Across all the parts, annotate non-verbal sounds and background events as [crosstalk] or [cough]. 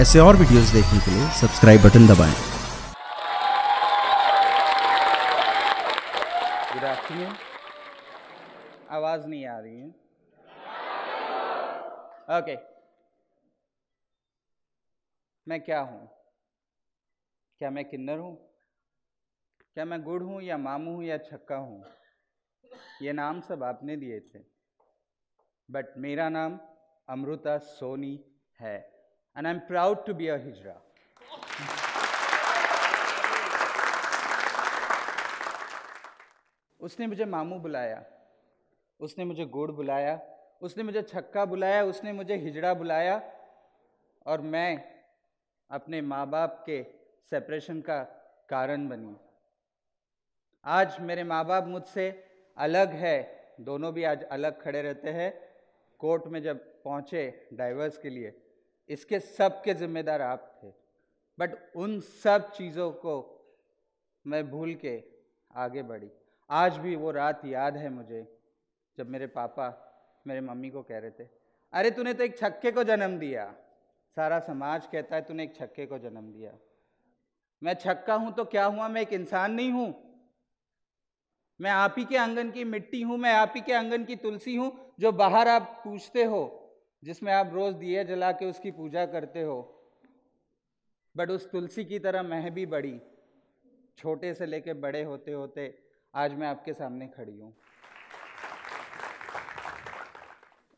ऐसे और वीडियोस देखने के लिए सब्सक्राइब बटन दबाएं। आवाज नहीं आ रही है ओके okay. मैं क्या हूँ क्या मैं किन्नर हूँ क्या मैं गुड़ हूँ या मामू हूँ या छक्का हूँ ये नाम सब आपने दिए थे बट मेरा नाम अमृता सोनी है and I'm proud to be a Hijra. उसने मुझे मामू बुलाया उसने मुझे गोड़ बुलाया उसने मुझे छक्का बुलाया उसने मुझे हिजड़ा बुलाया और मैं अपने माँ बाप के सेपरेशन का कारण बनी आज मेरे माँ बाप मुझसे अलग है दोनों भी आज अलग खड़े रहते हैं कोर्ट में जब पहुँचे डाइवर्स के लिए इसके सब के जिम्मेदार आप थे बट उन सब चीज़ों को मैं भूल के आगे बढ़ी आज भी वो रात याद है मुझे जब मेरे पापा मेरे मम्मी को कह रहे थे अरे तूने तो एक छक्के को जन्म दिया सारा समाज कहता है तूने एक छक्के को जन्म दिया मैं छक्का हूँ तो क्या हुआ मैं एक इंसान नहीं हूँ मैं आप ही के आंगन की मिट्टी हूँ मैं आप ही के आंगन की तुलसी हूँ जो बाहर आप पूछते हो जिसमें आप रोज़ दिए जला के उसकी पूजा करते हो बट उस तुलसी की तरह मैं भी बड़ी छोटे से लेके बड़े होते होते आज मैं आपके सामने खड़ी हूँ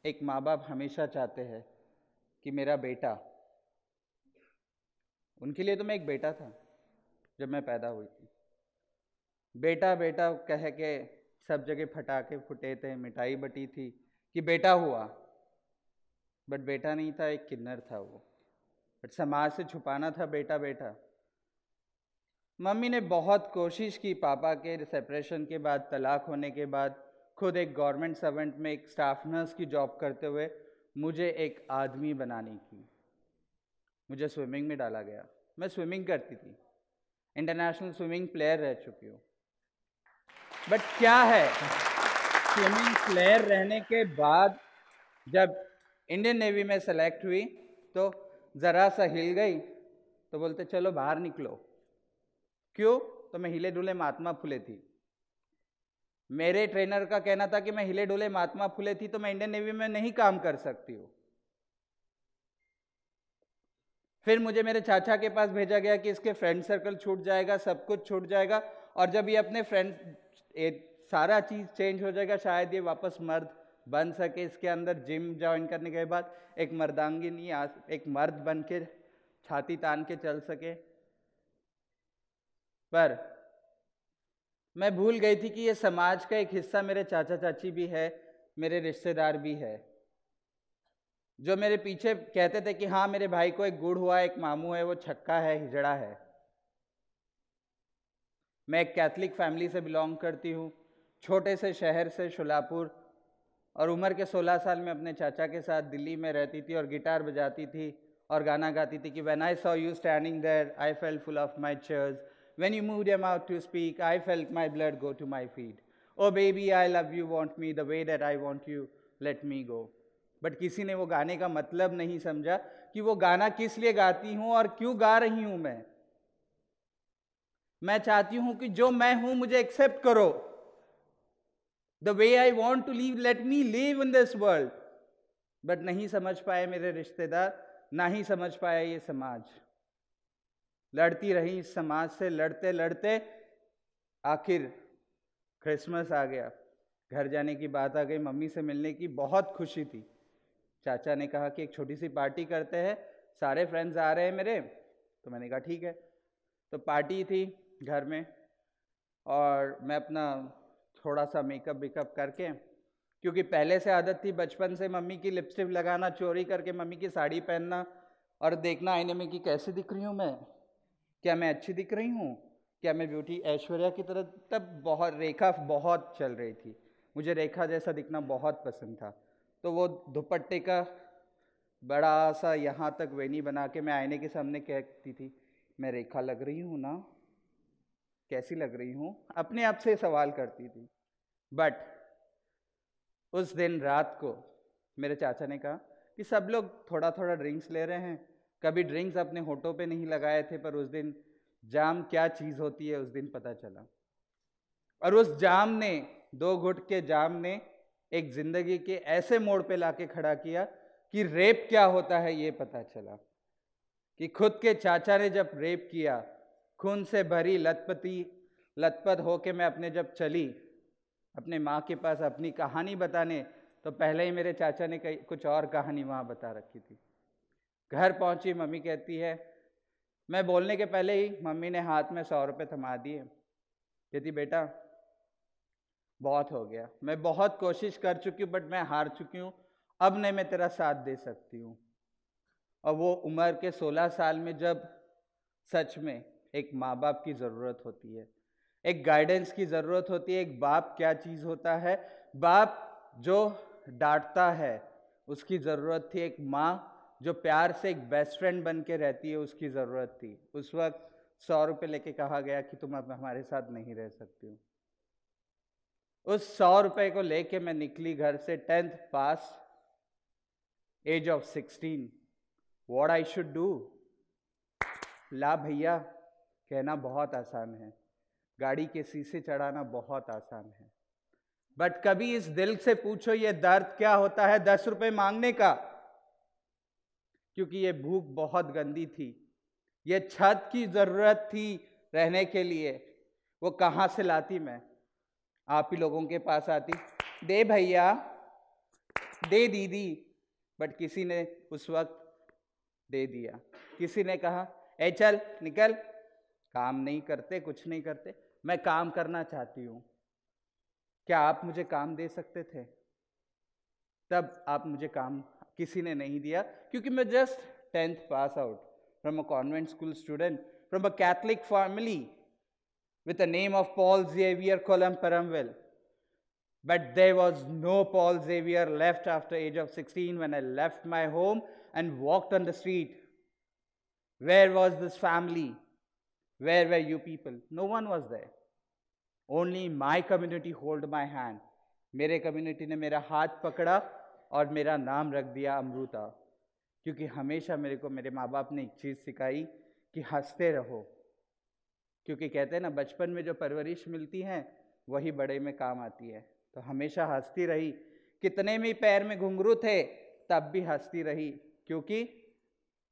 एक माँ बाप हमेशा चाहते हैं कि मेरा बेटा उनके लिए तो मैं एक बेटा था जब मैं पैदा हुई थी बेटा बेटा कह के सब जगह फटाके फुटे थे मिठाई बटी थी कि बेटा हुआ बट बेटा नहीं था एक किन्नर था वो बट समाज से छुपाना था बेटा बेटा मम्मी ने बहुत कोशिश की पापा के सेपरेशन के बाद तलाक होने के बाद खुद एक गवर्नमेंट सर्वेंट में एक स्टाफ नर्स की जॉब करते हुए मुझे एक आदमी बनाने की मुझे स्विमिंग में डाला गया मैं स्विमिंग करती थी इंटरनेशनल स्विमिंग प्लेयर रह चुकी हूँ बट क्या है स्विमिंग [laughs] प्लेयर रहने के बाद जब इंडियन नेवी में सेलेक्ट हुई तो ज़रा सा हिल गई तो बोलते चलो बाहर निकलो क्यों तो मैं हिले डुले महात्मा फुले थी मेरे ट्रेनर का कहना था कि मैं हिले डुले महात्मा फुले थी तो मैं इंडियन नेवी में नहीं काम कर सकती हूँ फिर मुझे मेरे चाचा के पास भेजा गया कि इसके फ्रेंड सर्कल छूट जाएगा सब कुछ छूट जाएगा और जब ये अपने फ्रेंड सारा चीज़ चेंज हो जाएगा शायद ये वापस मर्द बन सके इसके अंदर जिम ज्वाइन करने के बाद एक मर्दांगिनी एक मर्द बन के छाती तान के चल सके पर मैं भूल गई थी कि ये समाज का एक हिस्सा मेरे चाचा चाची भी है मेरे रिश्तेदार भी है जो मेरे पीछे कहते थे कि हाँ मेरे भाई को एक गुड़ हुआ एक मामू है वो छक्का है हिजड़ा है मैं एक कैथलिक फैमिली से बिलोंग करती हूँ छोटे से शहर से शुलापुर और उम्र के 16 साल में अपने चाचा के साथ दिल्ली में रहती थी और गिटार बजाती थी और गाना गाती थी कि when I saw you standing there I fell full of my cheers when you move em out to speak I felt my blood go to my feet oh baby I love you want me the way that I want you let me go but किसी ने वो गाने का मतलब नहीं समझा कि वो गाना किस लिए गाती हूँ और क्यों गा रही हूँ मैं मैं चाहती हूँ कि जो मैं हूँ मुझे एक्सेप्ट करो the way I want to live let me live in this world but नहीं समझ पाए मेरे रिश्तेदार ना ही समझ पाया ये समाज लड़ती रही इस समाज से लड़ते लड़ते आखिर क्रिसमस आ गया घर जाने की बात आ गई मम्मी से मिलने की बहुत खुशी थी चाचा ने कहा कि एक छोटी सी पार्टी करते हैं सारे फ्रेंड्स आ रहे हैं मेरे तो मैंने कहा ठीक है तो पार्टी थी घर में और मैं अपना थोड़ा सा मेकअप वेकअप करके क्योंकि पहले से आदत थी बचपन से मम्मी की लिपस्टिक लगाना चोरी करके मम्मी की साड़ी पहनना और देखना आईने में कि कैसे दिख रही हूँ मैं क्या मैं अच्छी दिख रही हूँ क्या मैं ब्यूटी ऐश्वर्या की तरह तब बहुत रेखा बहुत चल रही थी मुझे रेखा जैसा दिखना बहुत पसंद था तो वो दुपट्टे का बड़ा सा यहाँ तक वेनी बना के मैं आईने के सामने कहती थी मैं रेखा लग रही हूँ ना कैसी लग रही हूँ अपने आप से सवाल करती थी बट उस दिन रात को मेरे चाचा ने कहा कि सब लोग थोड़ा थोड़ा ड्रिंक्स ले रहे हैं कभी ड्रिंक्स अपने होठों पे नहीं लगाए थे पर उस दिन जाम क्या चीज़ होती है उस दिन पता चला और उस जाम ने दो घुट के जाम ने एक जिंदगी के ऐसे मोड़ पे लाके खड़ा किया कि रेप क्या होता है ये पता चला कि खुद के चाचा ने जब रेप किया खून से भरी लतपती लतपत होके मैं अपने जब चली अपने माँ के पास अपनी कहानी बताने तो पहले ही मेरे चाचा ने कई कुछ और कहानी वहाँ बता रखी थी घर पहुँची मम्मी कहती है मैं बोलने के पहले ही मम्मी ने हाथ में सौ रुपये थमा दिए कहती बेटा बहुत हो गया मैं बहुत कोशिश कर चुकी हूँ बट मैं हार चुकी हूँ अब नहीं मैं तेरा साथ दे सकती हूँ और वो उम्र के सोलह साल में जब सच में एक माँ बाप की ज़रूरत होती है एक गाइडेंस की ज़रूरत होती है एक बाप क्या चीज़ होता है बाप जो डांटता है उसकी ज़रूरत थी एक माँ जो प्यार से एक बेस्ट फ्रेंड बन के रहती है उसकी ज़रूरत थी उस वक्त सौ रुपये लेके कहा गया कि तुम अब हमारे साथ नहीं रह सकती हो उस सौ रुपये को लेके मैं निकली घर से tenth pass age of sixteen what I should do ला भैया कहना बहुत आसान है गाड़ी के शीशे चढ़ाना बहुत आसान है बट कभी इस दिल से पूछो ये दर्द क्या होता है दस रुपए मांगने का क्योंकि ये भूख बहुत गंदी थी ये छत की जरूरत थी रहने के लिए वो कहाँ से लाती मैं आप ही लोगों के पास आती दे भैया दे दीदी बट किसी ने उस वक्त दे दिया किसी ने कहा ए चल निकल काम नहीं करते कुछ नहीं करते मैं काम करना चाहती हूं क्या आप मुझे काम दे सकते थे तब आप मुझे काम किसी ने नहीं दिया क्योंकि मैं just tenth pass out from a convent school student from a Catholic family with a name of Paul Xavier कोलम परमवेल but there was no Paul Xavier left after age of sixteen when I left my home and walk on the street where was this family Where were you people? No one was there. Only my community hold my hand. मेरे community ने मेरा हाथ पकड़ा और मेरा नाम रख दिया अमृता क्योंकि हमेशा मेरे को मेरे माँ बाप ने एक चीज़ सिखाई कि हंसते रहो क्योंकि कहते हैं ना बचपन में जो परवरिश मिलती है वही बड़े में काम आती है तो हमेशा हंसती रही कितने भी पैर में घुंघरू थे तब भी हंसती रही क्योंकि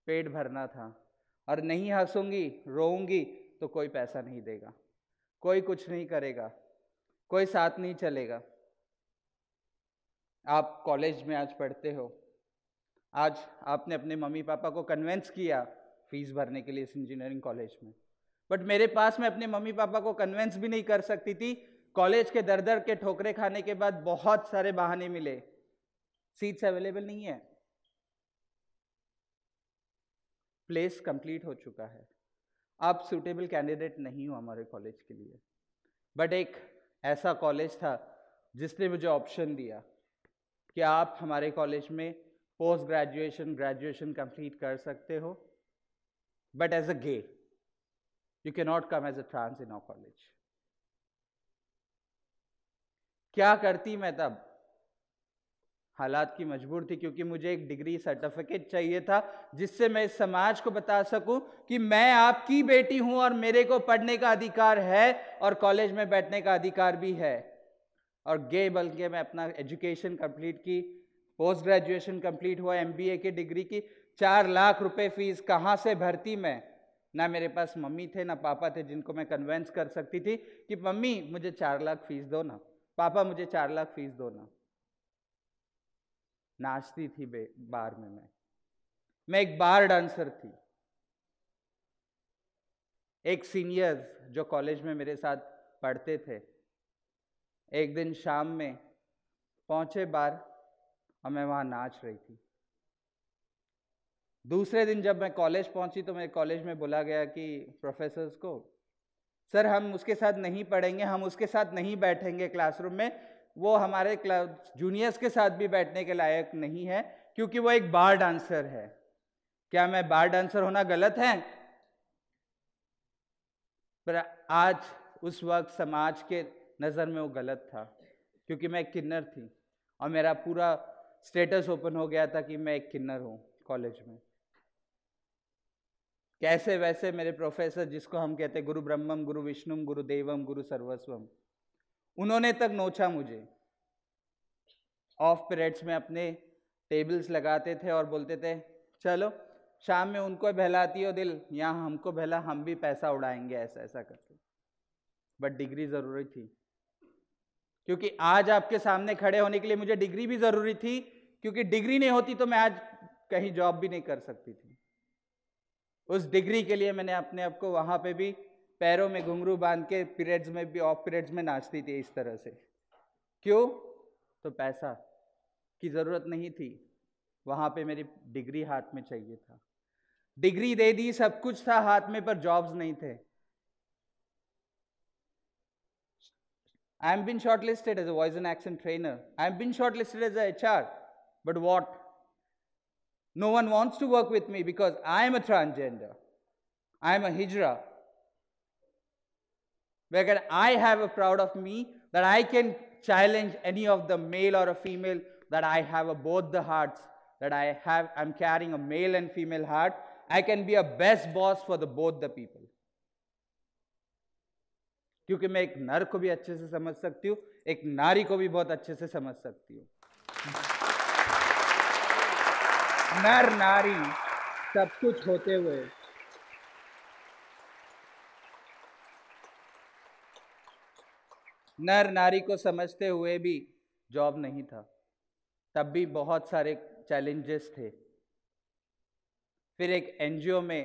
पेट भरना था और नहीं हंसूंगी रोऊंगी तो कोई पैसा नहीं देगा कोई कुछ नहीं करेगा कोई साथ नहीं चलेगा आप कॉलेज में आज पढ़ते हो आज आपने अपने मम्मी पापा को कन्वेंस किया फीस भरने के लिए इस इंजीनियरिंग कॉलेज में बट मेरे पास मैं अपने मम्मी पापा को कन्वेंस भी नहीं कर सकती थी कॉलेज के दर दर के ठोकरे खाने के बाद बहुत सारे बहाने मिले सीट्स अवेलेबल नहीं है प्लेस कंप्लीट हो चुका है आप सूटेबल कैंडिडेट नहीं हो हमारे कॉलेज के लिए बट एक ऐसा कॉलेज था जिसने मुझे ऑप्शन दिया कि आप हमारे कॉलेज में पोस्ट ग्रेजुएशन ग्रेजुएशन कंप्लीट कर सकते हो but as a gay you can not come as a trans in our college क्या करती मैं तब हालात की मजबूर थी क्योंकि मुझे एक डिग्री सर्टिफिकेट चाहिए था जिससे मैं इस समाज को बता सकूं कि मैं आपकी बेटी हूं और मेरे को पढ़ने का अधिकार है और कॉलेज में बैठने का अधिकार भी है और गे बल्कि मैं अपना एजुकेशन कंप्लीट की पोस्ट ग्रेजुएशन कंप्लीट हुआ एमबीए की डिग्री की चार लाख रुपए फीस कहाँ से भरती मैं ना मेरे पास मम्मी थे ना पापा थे जिनको मैं कन्वेंस कर सकती थी कि मम्मी मुझे चार लाख फीस दो ना पापा मुझे चार लाख फीस दो ना नाचती थी बार में मैं मैं एक बार डांसर थी एक सीनियर्स जो कॉलेज में मेरे साथ पढ़ते थे एक दिन शाम में पहुंचे बार और मैं वहां नाच रही थी दूसरे दिन जब मैं कॉलेज पहुंची तो मेरे कॉलेज में बोला गया कि प्रोफेसर्स को सर हम उसके साथ नहीं पढ़ेंगे हम उसके साथ नहीं बैठेंगे क्लासरूम में वो हमारे जूनियर्स के साथ भी बैठने के लायक नहीं है क्योंकि वो एक बार डांसर है क्या मैं बार डांसर होना गलत है पर आज उस वक्त समाज के नज़र में वो गलत था क्योंकि मैं एक किन्नर थी और मेरा पूरा स्टेटस ओपन हो गया था कि मैं एक किन्नर हूँ कॉलेज में कैसे वैसे मेरे प्रोफेसर जिसको हम कहते गुरु ब्रह्मम गुरु विष्णुम गुरु देवम गुरु सर्वस्वम उन्होंने तक नोचा मुझे ऑफ पीरियड्स में अपने टेबल्स लगाते थे और बोलते थे चलो शाम में उनको बहलाती हो दिल यहाँ हमको बहला हम भी पैसा उड़ाएंगे ऐसा ऐसा करके बट डिग्री ज़रूरी थी क्योंकि आज आपके सामने खड़े होने के लिए मुझे डिग्री भी ज़रूरी थी क्योंकि डिग्री नहीं होती तो मैं आज कहीं जॉब भी नहीं कर सकती थी उस डिग्री के लिए मैंने अपने आप को वहाँ पे भी पैरों में घुंघरू बांध के पीरियड्स में भी ऑफ पीरियड्स में नाचती थी इस तरह से क्यों तो पैसा की ज़रूरत नहीं थी वहाँ पे मेरी डिग्री हाथ में चाहिए था डिग्री दे दी सब कुछ था हाथ में पर जॉब्स नहीं थे I am been shortlisted as a voice and action trainer I am been shortlisted as H R but what no one wants to work with me because I am a transgender I am a hijra where I have a proud of me that I can challenge any of the male or a female that I have a, both the hearts that I have I'm carrying a male and female heart I can be a best boss for the both the people क्योंकि मैं एक नर को भी अच्छे से समझ सकती हूँ एक नारी को भी बहुत अच्छे से समझ सकती हूँ नर नारी सब कुछ होते हुए नर नारी को समझते हुए भी जॉब नहीं था तब भी बहुत सारे चैलेंजेस थे फिर एक एनजीओ में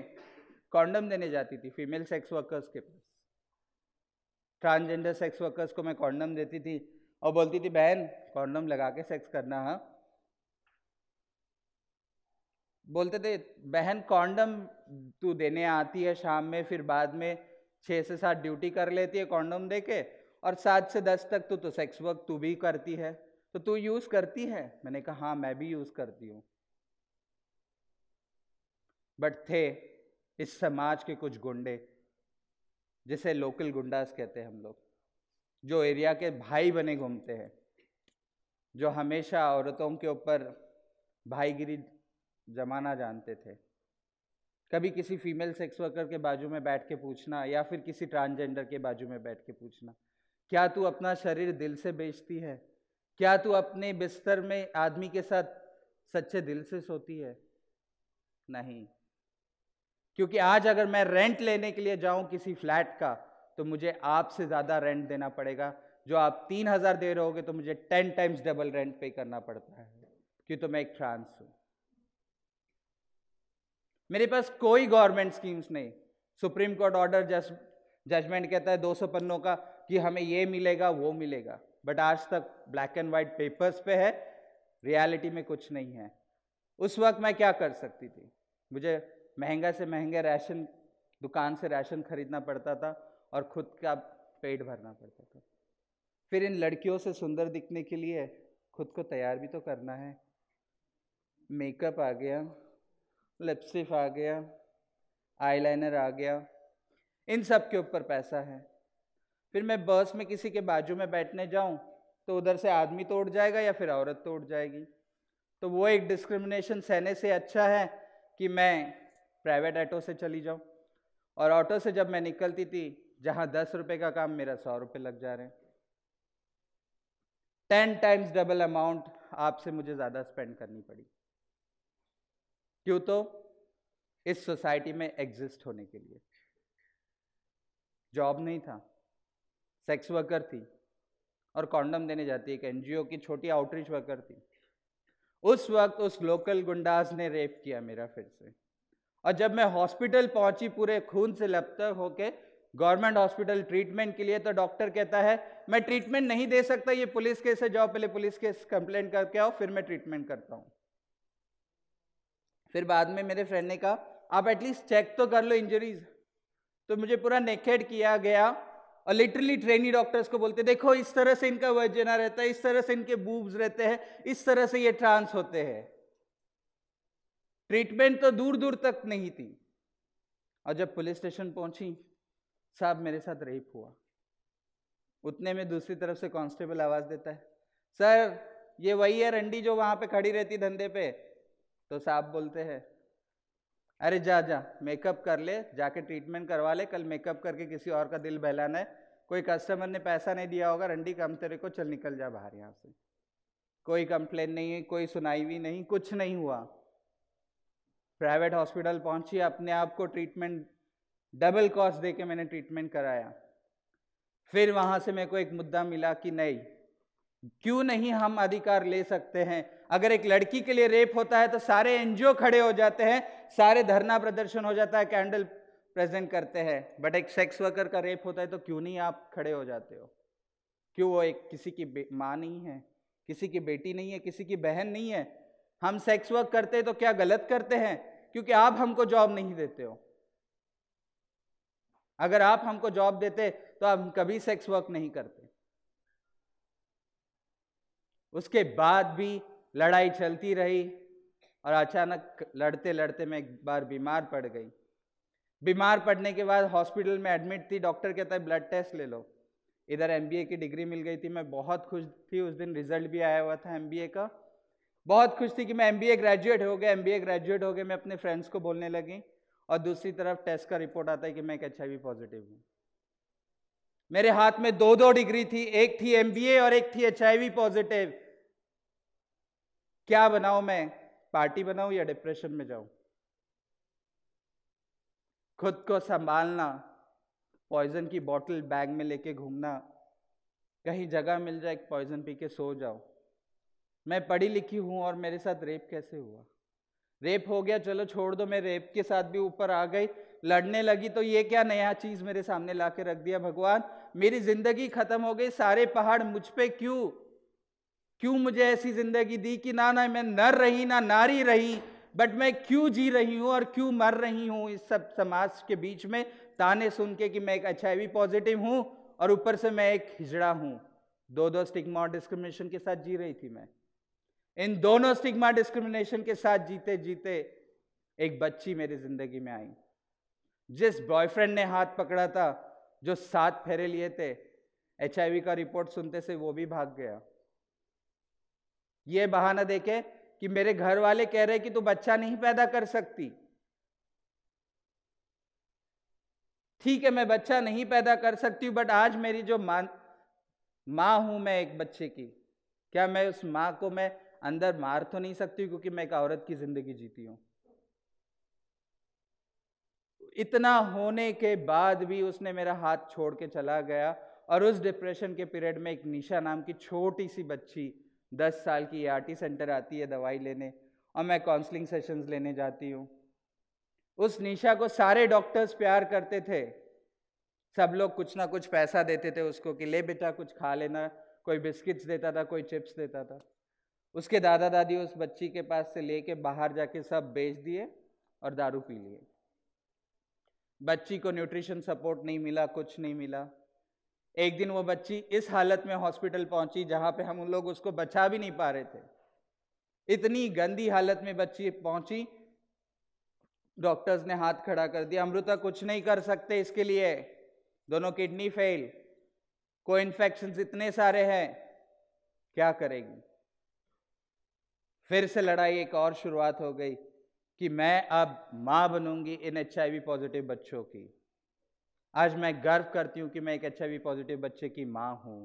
कॉन्डम देने जाती थी फीमेल सेक्स वर्कर्स के पास ट्रांसजेंडर सेक्स वर्कर्स को मैं कॉन्डम देती थी और बोलती थी बहन कॉन्डम लगा के सेक्स करना है हाँ? बोलते थे बहन कॉन्डम तू देने आती है शाम में फिर बाद में छः से सात ड्यूटी कर लेती है कॉन्डम दे के और सात से दस तक तो, तो सेक्स वर्क तू भी करती है तो तू यूज़ करती है मैंने कहा हाँ मैं भी यूज़ करती हूँ बट थे इस समाज के कुछ गुंडे जिसे लोकल गुंडास कहते हैं हम लोग जो एरिया के भाई बने घूमते हैं जो हमेशा औरतों के ऊपर भाईगिरी जमाना जानते थे कभी किसी फीमेल सेक्स वर्कर के बाजू में बैठ के पूछना या फिर किसी ट्रांसजेंडर के बाजू में बैठ के पूछना क्या तू अपना शरीर दिल से बेचती है क्या तू अपने बिस्तर में आदमी के साथ सच्चे दिल से सोती है नहीं क्योंकि आज अगर मैं रेंट लेने के लिए जाऊं किसी फ्लैट का तो मुझे आपसे ज़्यादा रेंट देना पड़ेगा जो आप तीन हज़ार दे रहे होगे तो मुझे टेन टाइम्स डबल रेंट पे करना पड़ता है क्यों तो मैं एक फ्रांस हूं मेरे पास कोई गवर्नमेंट स्कीम्स नहीं सुप्रीम कोर्ट ऑर्डर जजमेंट कहता है दो सौ पन्नों का कि हमें ये मिलेगा वो मिलेगा बट आज तक ब्लैक एंड वाइट पेपर्स पे है रियलिटी में कुछ नहीं है उस वक्त मैं क्या कर सकती थी मुझे महंगा से महंगे राशन दुकान से राशन खरीदना पड़ता था और खुद का पेट भरना पड़ता था फिर इन लड़कियों से सुंदर दिखने के लिए खुद को तैयार भी तो करना है मेकअप आ गया लिपस्टिक आ गया आईलाइनर आ गया इन सब के ऊपर पैसा है फिर मैं बस में किसी के बाजू में बैठने जाऊँ तो उधर से आदमी तो जाएगा या फिर औरत तो जाएगी तो वो एक डिस्क्रिमिनेशन सहने से अच्छा है कि मैं प्राइवेट ऑटो से चली जाऊँ और ऑटो से जब मैं निकलती थी जहाँ दस रुपये का काम मेरा सौ रुपये लग जा रहे हैं टेन टाइम्स डबल अमाउंट आपसे मुझे ज़्यादा स्पेंड करनी पड़ी क्यों तो इस सोसाइटी में एग्जिस्ट होने के लिए जॉब नहीं था सेक्स वर्कर थी और कॉन्डम देने जाती एक एनजीओ की छोटी आउटरीच वर्कर थी उस वक्त उस लोकल गुंडास ने रेप किया मेरा फिर से और जब मैं हॉस्पिटल पहुंची पूरे खून से लपतक होके गवर्नमेंट हॉस्पिटल ट्रीटमेंट के लिए तो डॉक्टर कहता है मैं ट्रीटमेंट नहीं दे सकता ये पुलिस केस है जाओ पहले पुलिस केस कंप्लेंट करके आओ फिर मैं ट्रीटमेंट करता हूँ फिर बाद में मेरे फ्रेंड ने कहा आप एटलीस्ट चेक तो कर लो इंजरीज तो मुझे पूरा नेकेड किया गया और लिटरली ट्रेनी डॉक्टर्स को बोलते देखो इस तरह से इनका वजना रहता है इस तरह से इनके बूब्स रहते हैं इस तरह से ये ट्रांस होते हैं ट्रीटमेंट तो दूर दूर तक नहीं थी और जब पुलिस स्टेशन पहुंची साहब मेरे साथ रेप हुआ उतने में दूसरी तरफ से कांस्टेबल आवाज देता है सर ये वही है रंडी जो वहां पे खड़ी रहती धंधे पे तो साहब बोलते हैं अरे जा जा मेकअप कर ले जाके ट्रीटमेंट करवा ले कल मेकअप करके किसी और का दिल बहलाना है कोई कस्टमर ने पैसा नहीं दिया होगा रंडी कम तेरे को चल निकल जा बाहर यहाँ से कोई कंप्लेन नहीं है कोई सुनाई भी नहीं कुछ नहीं हुआ प्राइवेट हॉस्पिटल पहुंची अपने आप को ट्रीटमेंट डबल कॉस्ट दे के मैंने ट्रीटमेंट कराया फिर वहाँ से मेरे को एक मुद्दा मिला कि नहीं क्यों नहीं हम अधिकार ले सकते हैं अगर एक लड़की के लिए रेप होता है तो सारे एनजीओ खड़े हो जाते हैं सारे धरना प्रदर्शन हो जाता है कैंडल प्रेजेंट करते हैं बट एक सेक्स वर्कर का रेप होता है तो क्यों नहीं आप खड़े हो जाते हो क्यों वो एक किसी की माँ नहीं है किसी की बेटी नहीं है किसी की बहन नहीं है हम सेक्स वर्क करते हैं तो क्या गलत करते हैं क्योंकि आप हमको जॉब नहीं देते हो अगर आप हमको जॉब देते तो हम कभी सेक्स वर्क नहीं करते उसके बाद भी लड़ाई चलती रही और अचानक लड़ते लड़ते मैं एक बार बीमार पड़ गई बीमार पड़ने के बाद हॉस्पिटल में एडमिट थी डॉक्टर कहता है ब्लड टेस्ट ले लो इधर एम की डिग्री मिल गई थी मैं बहुत खुश थी उस दिन रिजल्ट भी आया हुआ था एम का बहुत खुश थी कि मैं एम ग्रेजुएट हो गया एम ग्रेजुएट हो गया मैं अपने फ्रेंड्स को बोलने लगी और दूसरी तरफ टेस्ट का रिपोर्ट आता है कि मैं एक एच पॉजिटिव हूँ मेरे हाथ में दो दो डिग्री थी एक थी एम और एक थी एच पॉजिटिव क्या बनाऊ मैं पार्टी बनाऊ या डिप्रेशन में जाऊं खुद को संभालना पॉइजन की बोतल बैग में लेके घूमना कहीं जगह मिल जाए पॉइजन पी के सो जाओ मैं पढ़ी लिखी हूं और मेरे साथ रेप कैसे हुआ रेप हो गया चलो छोड़ दो मैं रेप के साथ भी ऊपर आ गई लड़ने लगी तो ये क्या नया चीज मेरे सामने ला के रख दिया भगवान मेरी जिंदगी खत्म हो गई सारे पहाड़ मुझ पे क्यों क्यों मुझे ऐसी जिंदगी दी कि ना ना मैं नर रही ना नारी रही बट मैं क्यों जी रही हूं और क्यों मर रही हूं इस सब समाज के बीच में ताने सुन के कि मैं एक एच आई पॉजिटिव हूं और ऊपर से मैं एक हिजड़ा हूं दो दो स्टिग्मा और डिस्क्रिमिनेशन के साथ जी रही थी मैं इन दोनों स्टिग्मा डिस्क्रिमिनेशन के साथ जीते जीते एक बच्ची मेरी जिंदगी में आई जिस बॉयफ्रेंड ने हाथ पकड़ा था जो सात फेरे लिए थे एच का रिपोर्ट सुनते से वो भी भाग गया ये बहाना देखे कि मेरे घर वाले कह रहे कि तू बच्चा नहीं पैदा कर सकती ठीक है मैं बच्चा नहीं पैदा कर सकती बट आज मेरी जो मां मां हूं मैं एक बच्चे की क्या मैं उस मां को मैं अंदर मार तो नहीं सकती क्योंकि मैं एक औरत की जिंदगी जीती हूं इतना होने के बाद भी उसने मेरा हाथ छोड़ के चला गया और उस डिप्रेशन के पीरियड में एक निशा नाम की छोटी सी बच्ची दस साल की ए e सेंटर आती है दवाई लेने और मैं काउंसलिंग सेशंस लेने जाती हूँ उस निशा को सारे डॉक्टर्स प्यार करते थे सब लोग कुछ ना कुछ पैसा देते थे उसको कि ले बेटा कुछ खा लेना कोई बिस्किट्स देता था कोई चिप्स देता था उसके दादा दादी उस बच्ची के पास से लेके बाहर जाके सब बेच दिए और दारू पी लिए बच्ची को न्यूट्रिशन सपोर्ट नहीं मिला कुछ नहीं मिला एक दिन वो बच्ची इस हालत में हॉस्पिटल पहुंची जहां पे हम उन लोग उसको बचा भी नहीं पा रहे थे इतनी गंदी हालत में बच्ची पहुंची डॉक्टर्स ने हाथ खड़ा कर दिया अमृता कुछ नहीं कर सकते इसके लिए दोनों किडनी फेल को इन्फेक्शन इतने सारे हैं क्या करेगी फिर से लड़ाई एक और शुरुआत हो गई कि मैं अब माँ बनूंगी इन एच पॉजिटिव बच्चों की आज मैं गर्व करती हूं कि मैं एक अच्छा भी पॉजिटिव बच्चे की मां हूं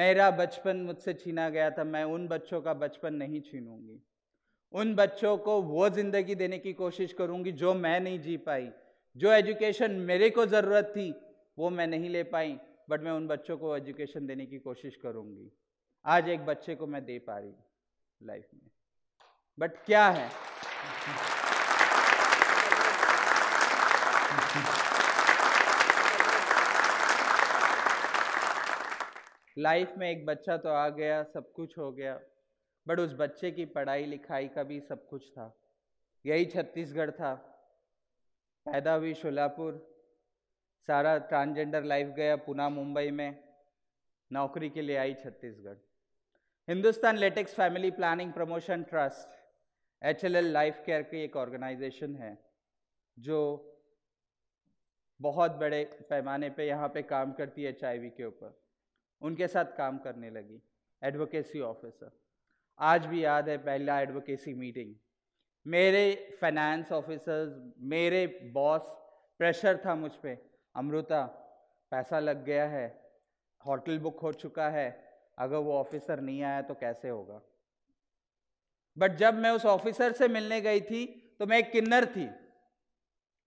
मेरा बचपन मुझसे छीना गया था मैं उन बच्चों का बचपन नहीं छीनूंगी उन बच्चों को वो जिंदगी देने की कोशिश करूंगी जो मैं नहीं जी पाई जो एजुकेशन मेरे को ज़रूरत थी वो मैं नहीं ले पाई बट मैं उन बच्चों को एजुकेशन देने की कोशिश करूंगी आज एक बच्चे को मैं दे पा रही लाइफ में बट क्या है लाइफ में एक बच्चा तो आ गया सब कुछ हो गया बट उस बच्चे की पढ़ाई लिखाई का भी सब कुछ था यही छत्तीसगढ़ था पैदा हुई शोलापुर सारा ट्रांसजेंडर लाइफ गया पुना मुंबई में नौकरी के लिए आई Chhattisgarh Hindustan Latex Family Planning Promotion Trust H life care की एक ऑर्गेनाइजेशन है जो बहुत बड़े पैमाने पे यहाँ पे काम करती है एच के ऊपर उनके साथ काम करने लगी एडवोकेसी ऑफिसर आज भी याद है पहला एडवोकेसी मीटिंग मेरे फाइनेंस ऑफिसर्स मेरे बॉस प्रेशर था मुझ पर अमृता पैसा लग गया है होटल बुक हो चुका है अगर वो ऑफिसर नहीं आया तो कैसे होगा बट जब मैं उस ऑफिसर से मिलने गई थी तो मैं एक किन्नर थी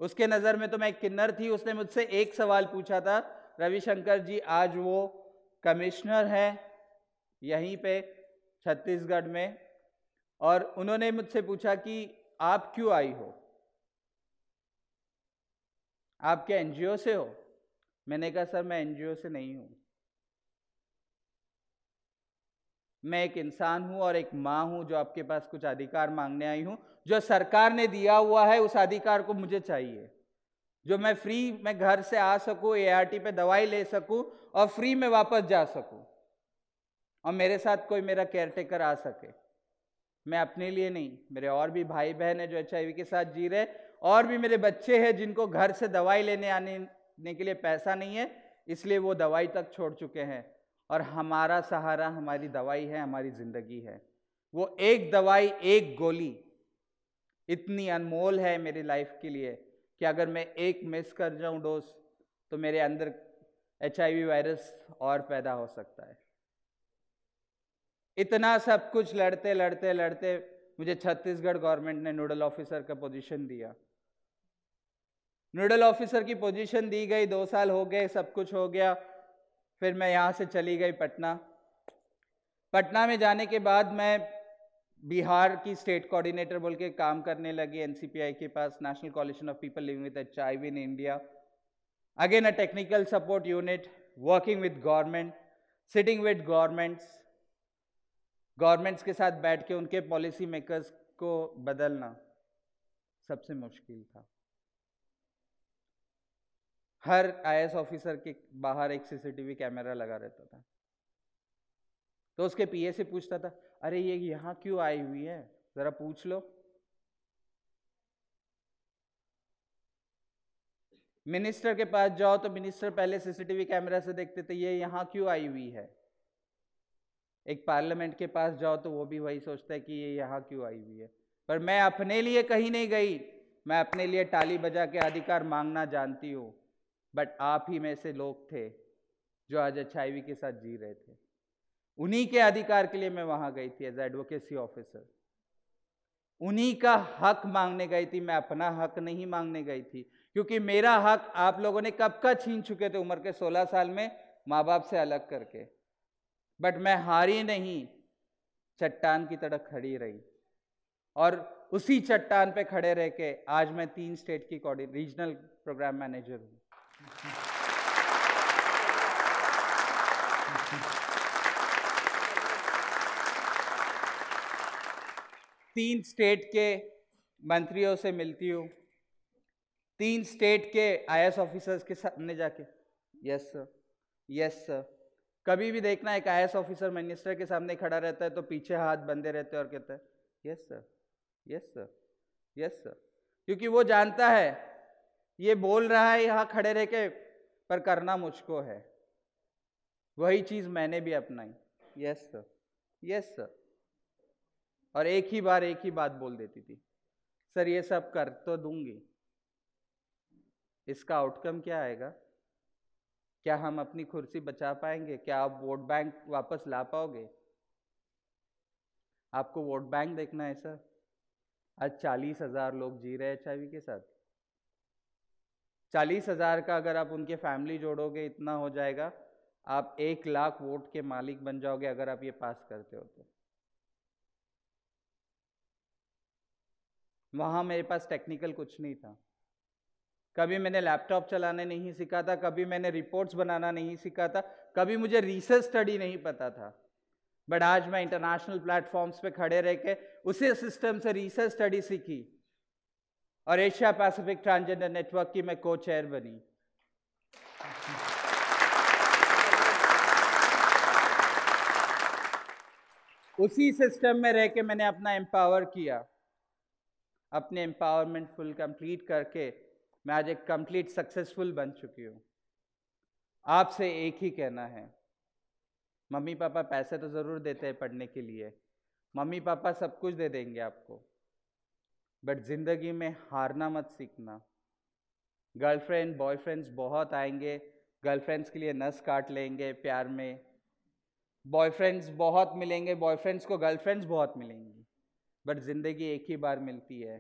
उसके नज़र में तो मैं किन्नर थी उसने मुझसे एक सवाल पूछा था रविशंकर जी आज वो कमिश्नर हैं यहीं पे छत्तीसगढ़ में और उन्होंने मुझसे पूछा कि आप क्यों आई हो आप क्या एनजीओ से हो मैंने कहा सर मैं एनजीओ से नहीं हूँ मैं एक इंसान हूं और एक माँ हूं जो आपके पास कुछ अधिकार मांगने आई हूं जो सरकार ने दिया हुआ है उस अधिकार को मुझे चाहिए जो मैं फ्री में घर से आ सकूं एआरटी पे दवाई ले सकूं और फ्री में वापस जा सकूं और मेरे साथ कोई मेरा केयर टेकर आ सके मैं अपने लिए नहीं मेरे और भी भाई बहन है जो एच के साथ जी रहे और भी मेरे बच्चे हैं जिनको घर से दवाई लेने आने के लिए पैसा नहीं है इसलिए वो दवाई तक छोड़ चुके हैं और हमारा सहारा हमारी दवाई है हमारी ज़िंदगी है वो एक दवाई एक गोली इतनी अनमोल है मेरी लाइफ के लिए कि अगर मैं एक मिस कर जाऊं डोज तो मेरे अंदर एच वायरस और पैदा हो सकता है इतना सब कुछ लड़ते लड़ते लड़ते मुझे छत्तीसगढ़ गवर्नमेंट ने नोडल ऑफिसर का पोजीशन दिया नोडल ऑफिसर की पोजीशन दी गई दो साल हो गए सब कुछ हो गया फिर मैं यहाँ से चली गई पटना पटना में जाने के बाद मैं बिहार की स्टेट कोऑर्डिनेटर बोल के काम करने लगी एनसीपीआई के पास national college of people living with H I in India again a technical support unit working with government sitting with governments governments के साथ बैठ के उनके पॉलिसी मेकर्स को बदलना सबसे मुश्किल था हर आई ऑफिसर के बाहर एक सीसीटीवी कैमरा लगा रहता था तो उसके पीए से पूछता था अरे ये यहाँ क्यों आई हुई है ज़रा पूछ लो मिनिस्टर के पास जाओ तो मिनिस्टर पहले सीसीटीवी कैमरा से देखते थे ये यहाँ क्यों आई हुई है एक पार्लियामेंट के पास जाओ तो वो भी वही सोचता है कि ये यहाँ क्यों आई हुई है पर मैं अपने लिए कहीं नहीं गई मैं अपने लिए टाली बजा के अधिकार मांगना जानती हूँ बट आप ही में से लोग थे जो आज अच्छाई के साथ जी रहे थे उन्हीं के अधिकार के लिए मैं वहां गई थी एज एडवोकेसी ऑफिसर उन्हीं का हक मांगने गई थी मैं अपना हक नहीं मांगने गई थी क्योंकि मेरा हक आप लोगों ने कब का छीन चुके थे उम्र के 16 साल में माँ बाप से अलग करके बट मैं हारी नहीं चट्टान की तरह खड़ी रही और उसी चट्टान पे खड़े रह के आज मैं तीन स्टेट की रीजनल प्रोग्राम मैनेजर हूँ तीन स्टेट के मंत्रियों से मिलती हूँ तीन स्टेट के एस ऑफिसर्स के सामने जाके यस सर यस सर कभी भी देखना एक एस ऑफिसर मिनिस्टर के सामने खड़ा रहता है तो पीछे हाथ बंधे रहते हैं और कहता है yes sir yes sir yes sir क्योंकि वो जानता है ये बोल रहा है यहाँ खड़े रह के पर करना मुझको है वही चीज़ मैंने भी अपनाई यस सर यस सर और एक ही बार एक ही बात बोल देती थी सर ये सब कर तो दूंगी इसका आउटकम क्या आएगा क्या हम अपनी कुर्सी बचा पाएंगे क्या आप वोट बैंक वापस ला पाओगे आपको वोट बैंक देखना है सर आज चालीस हजार लोग जी रहे एच के साथ चालीस हज़ार का अगर आप उनके फैमिली जोड़ोगे इतना हो जाएगा आप एक लाख वोट के मालिक बन जाओगे अगर आप ये पास करते हो तो वहाँ मेरे पास टेक्निकल कुछ नहीं था कभी मैंने लैपटॉप चलाने नहीं सीखा था कभी मैंने रिपोर्ट्स बनाना नहीं सीखा था कभी मुझे रिसर्च स्टडी नहीं पता था बट आज मैं इंटरनेशनल प्लेटफॉर्म्स पे खड़े रह के उसी सिस्टम से रिसर्च स्टडी सीखी और एशिया पैसिफिक ट्रांसजेंडर नेटवर्क की मैं को चेयर बनी उसी सिस्टम में रह के मैंने अपना एम्पावर किया अपने एम्पावरमेंट फुल कंप्लीट करके मैं आज एक कंप्लीट सक्सेसफुल बन चुकी हूँ आपसे एक ही कहना है मम्मी पापा पैसे तो ज़रूर देते हैं पढ़ने के लिए मम्मी पापा सब कुछ दे देंगे आपको बट ज़िंदगी में हारना मत सीखना गर्लफ्रेंड बॉयफ्रेंड्स बहुत आएंगे गर्लफ्रेंड्स के लिए नस काट लेंगे प्यार में बॉयफ्रेंड्स बहुत मिलेंगे बॉयफ्रेंड्स को गर्लफ्रेंड्स बहुत मिलेंगी बट ज़िंदगी एक ही बार मिलती है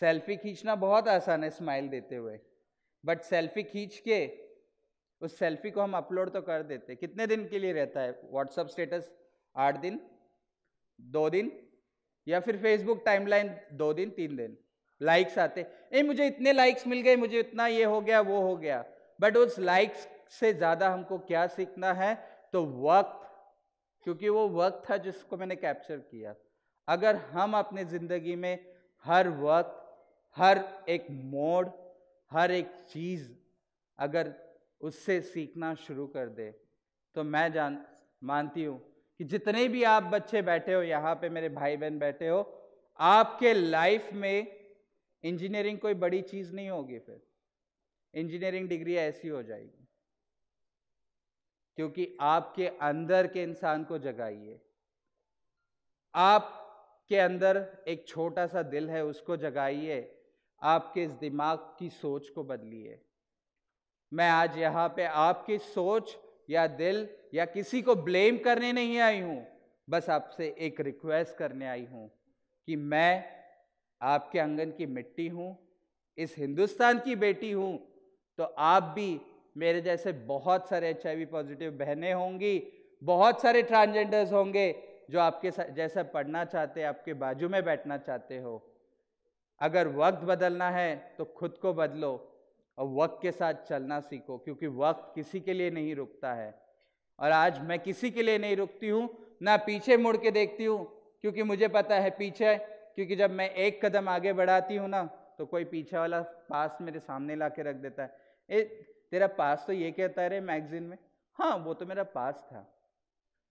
सेल्फी खींचना बहुत आसान है स्माइल देते हुए बट सेल्फी खींच के उस सेल्फी को हम अपलोड तो कर देते कितने दिन के लिए रहता है व्हाट्सअप स्टेटस आठ दिन दो दिन या फिर फेसबुक टाइमलाइन दो दिन तीन दिन लाइक्स आते नहीं मुझे इतने लाइक्स मिल गए मुझे इतना ये हो गया वो हो गया बट उस लाइक्स से ज़्यादा हमको क्या सीखना है तो वक्त क्योंकि वो वक्त था जिसको मैंने कैप्चर किया अगर हम अपने ज़िंदगी में हर वक्त हर एक मोड हर एक चीज़ अगर उससे सीखना शुरू कर दे तो मैं जान मानती हूँ कि जितने भी आप बच्चे बैठे हो यहाँ पे मेरे भाई बहन बैठे हो आपके लाइफ में इंजीनियरिंग कोई बड़ी चीज नहीं होगी फिर इंजीनियरिंग डिग्री ऐसी हो जाएगी क्योंकि आपके अंदर के इंसान को जगाइए आप के अंदर एक छोटा सा दिल है उसको जगाइए आपके इस दिमाग की सोच को बदलिए मैं आज यहाँ पे आपकी सोच या दिल या किसी को ब्लेम करने नहीं आई हूँ बस आपसे एक रिक्वेस्ट करने आई हूँ कि मैं आपके आंगन की मिट्टी हूँ इस हिंदुस्तान की बेटी हूँ तो आप भी मेरे जैसे बहुत सारे एच पॉजिटिव बहनें होंगी बहुत सारे ट्रांसजेंडर्स होंगे जो आपके जैसा पढ़ना चाहते आपके बाजू में बैठना चाहते हो अगर वक्त बदलना है तो खुद को बदलो और वक्त के साथ चलना सीखो क्योंकि वक्त किसी के लिए नहीं रुकता है और आज मैं किसी के लिए नहीं रुकती हूँ ना पीछे मुड़ के देखती हूँ क्योंकि मुझे पता है पीछे क्योंकि जब मैं एक कदम आगे बढ़ाती हूँ ना तो कोई पीछे वाला पास मेरे सामने ला के रख देता है ए तेरा पास तो ये कहता है रे मैगजीन में हाँ वो तो मेरा पास था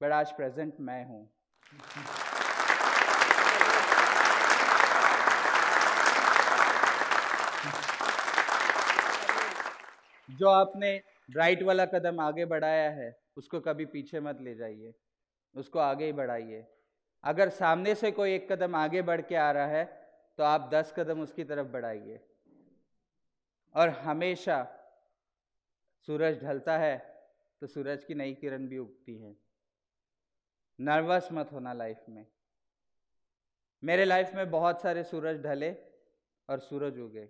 बट आज प्रेजेंट मैं हूँ जो आपने राइट वाला कदम आगे बढ़ाया है उसको कभी पीछे मत ले जाइए उसको आगे ही बढ़ाइए अगर सामने से कोई एक कदम आगे बढ़ के आ रहा है तो आप दस कदम उसकी तरफ बढ़ाइए और हमेशा सूरज ढलता है तो सूरज की नई किरण भी उगती है नर्वस मत होना लाइफ में मेरे लाइफ में बहुत सारे सूरज ढले और सूरज उगे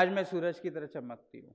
आज मैं सूरज की तरह चमकती हूँ